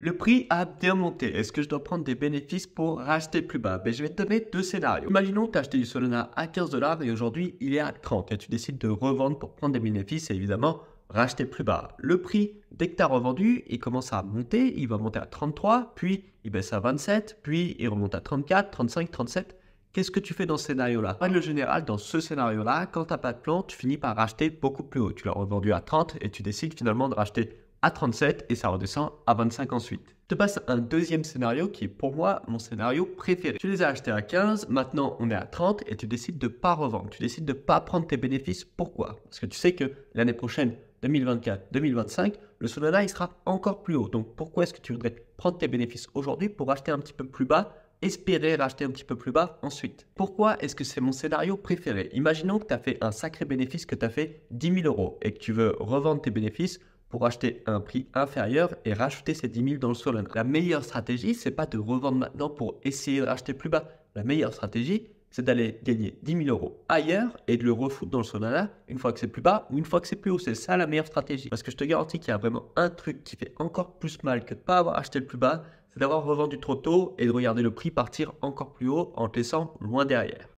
Le prix a bien monté. Est-ce que je dois prendre des bénéfices pour racheter plus bas ben, Je vais te donner deux scénarios. Imaginons que tu as acheté du Solana à 15 dollars et aujourd'hui il est à 30 et tu décides de revendre pour prendre des bénéfices et évidemment racheter plus bas. Le prix, dès que tu as revendu, il commence à monter. Il va monter à 33, puis il baisse à 27, puis il remonte à 34, 35, 37. Qu'est-ce que tu fais dans ce scénario-là En général, dans ce scénario-là, quand tu n'as pas de plan, tu finis par racheter beaucoup plus haut. Tu l'as revendu à 30 et tu décides finalement de racheter à 37 et ça redescend à 25 ensuite. Je te passe un deuxième scénario qui est pour moi mon scénario préféré. Tu les as achetés à 15, maintenant on est à 30 et tu décides de pas revendre, tu décides de pas prendre tes bénéfices. Pourquoi Parce que tu sais que l'année prochaine, 2024, 2025, le Solana il sera encore plus haut. Donc pourquoi est-ce que tu voudrais prendre tes bénéfices aujourd'hui pour acheter un petit peu plus bas espérer acheter un petit peu plus bas ensuite. Pourquoi est-ce que c'est mon scénario préféré Imaginons que tu as fait un sacré bénéfice, que tu as fait 10 000 euros et que tu veux revendre tes bénéfices pour acheter un prix inférieur et racheter ces 10 000 dans le Solana. La meilleure stratégie, c'est pas de revendre maintenant pour essayer de racheter plus bas. La meilleure stratégie, c'est d'aller gagner 10 000 euros ailleurs et de le refoutre dans le Solana une fois que c'est plus bas ou une fois que c'est plus haut. C'est ça la meilleure stratégie. Parce que je te garantis qu'il y a vraiment un truc qui fait encore plus mal que de ne pas avoir acheté le plus bas, c'est d'avoir revendu trop tôt et de regarder le prix partir encore plus haut en te laissant loin derrière.